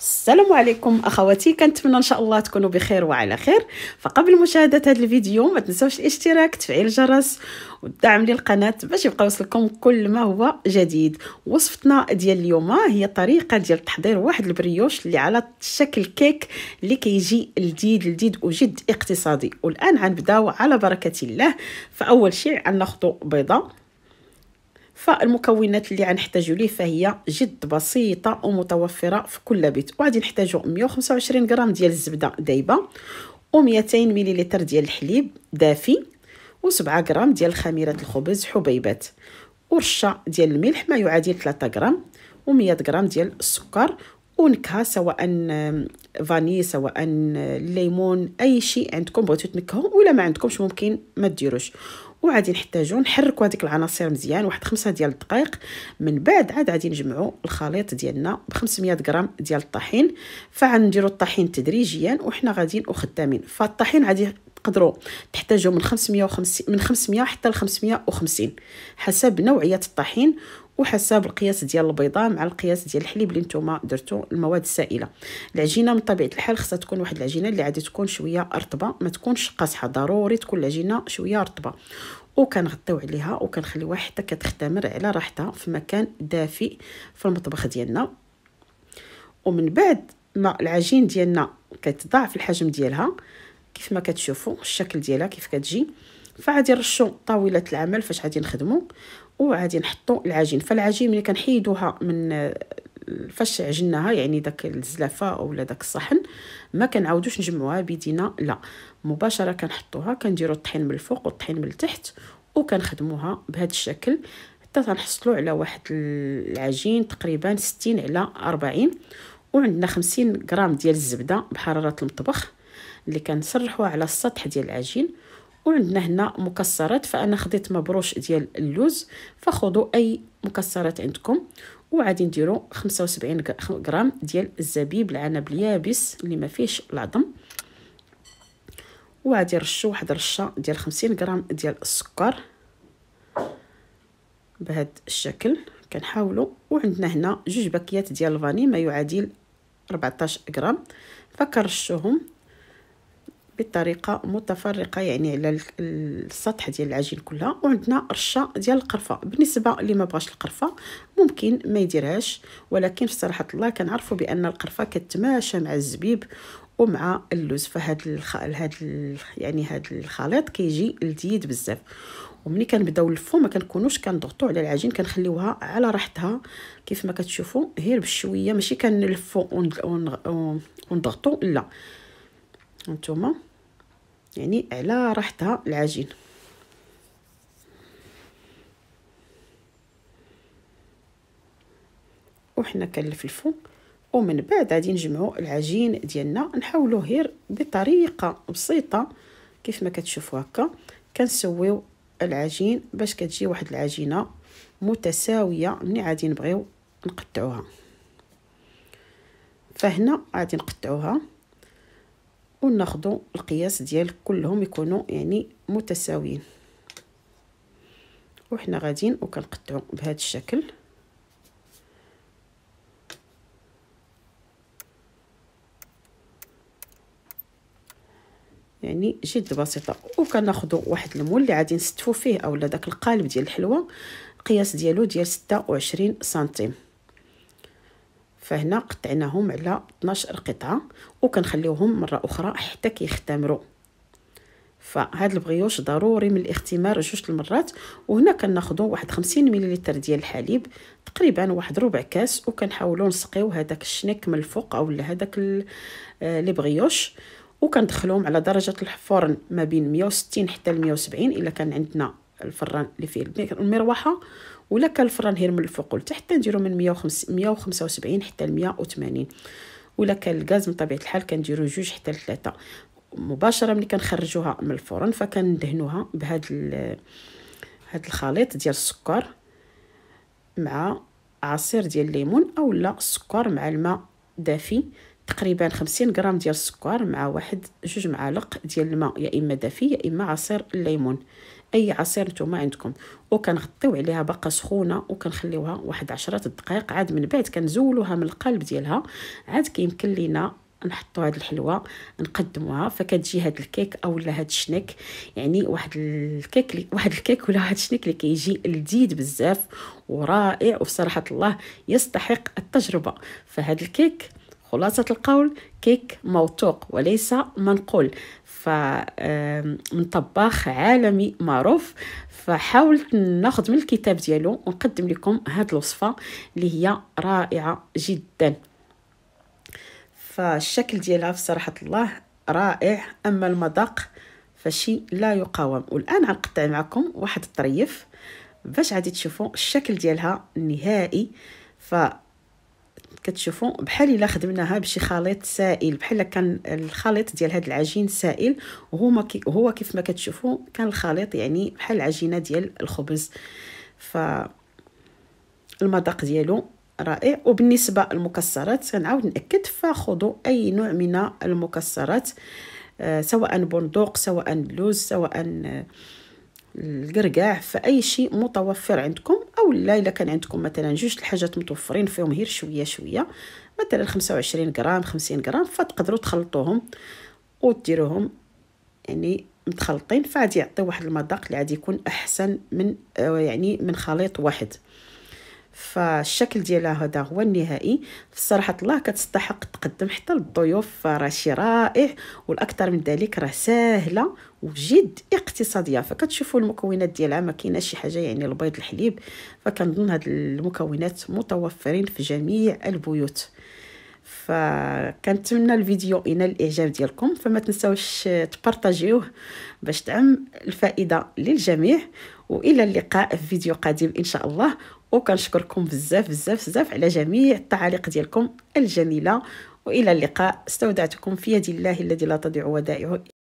السلام عليكم اخواتي كنتمنى ان شاء الله تكونوا بخير وعلى خير فقبل مشاهده هذا الفيديو ما تنسوش الاشتراك تفعيل الجرس والدعم للقناه باش يبقى يوصلكم كل ما هو جديد وصفتنا ديال اليوم هي طريقه ديال تحضير واحد البريوش اللي على شكل كيك اللي كيجي لذيذ لذيذ وجد اقتصادي والان غنبداو على بركه الله فاول شيء غناخذوا بيضه فالمكونات اللي غنحتاجو ليه فهي جد بسيطه ومتوفره في كل بيت وغادي نحتاجو 125 غرام ديال الزبده دايبه و200 مليلتر ديال الحليب دافي و7 غرام ديال خميره الخبز حبيبات ورشه ديال الملح ما يعادل 3 غرام و100 غرام ديال السكر ونكهه سواء فاني سواء الليمون اي شيء عندكم بغيتو تنكهو ولا ما عندكمش ممكن ما ديروش وغادي نحتاجو نحركو هذيك العناصر مزيان واحد خمسة ديال الدقائق من بعد عاد غادي نجمعو الخليط ديالنا ب 500 غرام ديال الطحين فغنديرو الطحين تدريجيا وحنا غاديين وخدامين فالطحين غادي تقدروا تحتاجوا من 550 من 500 حتى ل 550 حسب نوعيه الطحين وحسب القياس ديال البيضه مع القياس ديال الحليب اللي نتوما درتو المواد السائله العجينه من طبيعه الحال خصها تكون واحد العجينه اللي عادي تكون شويه رطبه ما تكونش قاصحه ضروري تكون العجينه شويه رطبه وكنغطيو عليها وكنخليوها حتى كتختمر على راحتها في مكان دافئ في المطبخ ديالنا ومن بعد ما العجين ديالنا كتضاعف الحجم ديالها كيف ما كتشوفوا الشكل ديالها كيف كتجي فغادي نرشو طاوله العمل فاش غادي نخدمو وغادي نحطو العجين فالعجين ملي كنحيدوها من فاش عجناها يعني داك الزلافه اولا داك الصحن ما كنعاودوش نجمعوها بيدينا لا مباشره كنحطوها كنديرو الطحين من الفوق والطحين من التحت وكنخدموها بهذا الشكل حتى تنحصلوا على واحد العجين تقريبا 60 على 40 وعندنا 50 غرام ديال الزبده بحراره المطبخ اللي كنسرحوها على السطح ديال العجين وعندنا هنا مكسرات فانا خديت مبروش ديال اللوز فخذوا اي مكسرات عندكم وغادي نديروا 75 غرام ديال الزبيب العنب اليابس اللي ما فيهش العظم وغادي نرشوا واحد الرشه ديال 50 غرام ديال السكر بهذا الشكل كنحاولوا وعندنا هنا جوج باكيات ديال الفاني ما يعادل 14 غرام فكنرشوهم بطريقه متفرقه يعني على السطح ديال العجين كلها وعندنا رشه ديال القرفه بالنسبه اللي ما بغاش القرفه ممكن ما يديرهاش ولكن في صراحه الله كنعرفوا بان القرفه كتماشى مع الزبيب ومع اللوز فهاد الخ... هاد ال... يعني هاد الخليط كيجي لذيذ بزاف وملي كنبداو نلفو ما كنكونوش كنضغطو على العجين كنخليوها على راحتها كيف ما كتشوفوا غير بشويه ماشي كنلفو ونضغطو لا هانتوما يعني على راحتها العجين وحنا كنلفلفو ومن بعد غادي نجمعو العجين ديالنا نحاولو غير بطريقه بسيطه كيف ما كتشوفوا هكا كنسويو العجين باش كتجي واحد العجينه متساويه ملي غادي نبغيو نقطعوها فهنا غادي نقطعوها وناخذوا القياس ديال كلهم يكونوا يعني متساويين وحنا غاديين وكنقطعوا بهذا الشكل يعني جد بسيطه وكناخذوا واحد المول اللي غادي نستفو فيه اولا داك القالب ديال الحلوى القياس ديالو ديال 26 سنتيم فهنا قطعناهم على 12 قطعه وكنخليوهم مره اخرى حتى كيختمروا فهاد البغيوش ضروري من الاختمار جوج المرات وهنا كناخذوا واحد 50 مليلتر ديال الحليب تقريبا واحد ربع كاس وكنحاولوا نسقيو هذاك الشنيك من الفوق اولا هذاك آه، لي بغيوش وكندخلوهم على درجه الفرن ما بين 160 حتى 170 الا كان عندنا الفران اللي فيه المروحه ولا كان الفران هير من الفوق لتحت نديرو من 175 حتى ل 180 ولا كان الغاز من طبيعه الحال كنديرو جوج حتى لثلاثه مباشره ملي كنخرجوها من الفرن فكندهنوها بهاد هاد الخليط ديال السكر مع عصير ديال الليمون اولا السكر مع الماء دافي تقريبا خمسين غرام ديال السكر مع واحد جوج معالق ديال الماء يا اما دافي يا اما عصير الليمون اي عصير نتوما عندكم وكنغطيو عليها باقا سخونه وكنخليوها واحد عشرات دقائق عاد من بعد كنزولوها من القلب ديالها عاد كيمكن لينا نحطوا هاد الحلوه نقدموها فكتجي هاد الكيك اولا هاد الشنيك يعني واحد الكيك واحد الكيك ولا هاد الشنيك اللي كيجي لذيذ بزاف ورائع وبصراحه الله يستحق التجربه فهاد الكيك خلاصة القول كيك موثوق وليس منقول فمن طباخ عالمي معروف فحاولت ناخذ من الكتاب ديالو ونقدم لكم هاد الوصفة اللي هي رائعة جدا فالشكل ديالها في صراحة الله رائع أما المذاق فشي لا يقاوم والآن غنقطع معكم واحد الطريف باش عادي تشوفوا الشكل ديالها النهائي ف كتشوفوا بحال الا خدمناها بشي خليط سائل بحال كان الخليط ديال هاد العجين سائل هما كي هو كيف ما كتشوفوا كان الخليط يعني بحال العجينه ديال الخبز ف المذاق ديالو رائع وبالنسبه للمكسرات كنعاود ناكد فخذوا اي نوع من المكسرات آه، سواء بندق سواء لوز سواء آه القرقاع فاي شيء متوفر عندكم او لا الا كان عندكم مثلا جوج الحاجات متوفرين فيهم غير شويه شويه مثلا 25 غرام 50 غرام فتقدروا تخلطوهم وديروهم يعني متخلطين فعاد يعطي واحد المذاق اللي عاد يكون احسن من آه، يعني من خليط واحد فالشكل ديالها هذا هو النهائي فالصراحة الله كتستحق تقدم حتى للضيوف فراه شي رائع والاكثر من ذلك راه ساهله وجد اقتصاديه فكتشوفوا المكونات ديالها ما كاينه شي حاجه يعني البيض الحليب فكنظن هاد المكونات متوفرين في جميع البيوت فكنتمنى الفيديو ينال الاعجاب ديالكم فما تنساوش تبارطاجيوه باش تعم الفائده للجميع والى اللقاء في فيديو قادم ان شاء الله وكنشكركم بزاف بزاف بزاف على جميع التعاليق ديالكم الجميله والى اللقاء استودعتكم في يد الله الذي لا تضيع ودائعه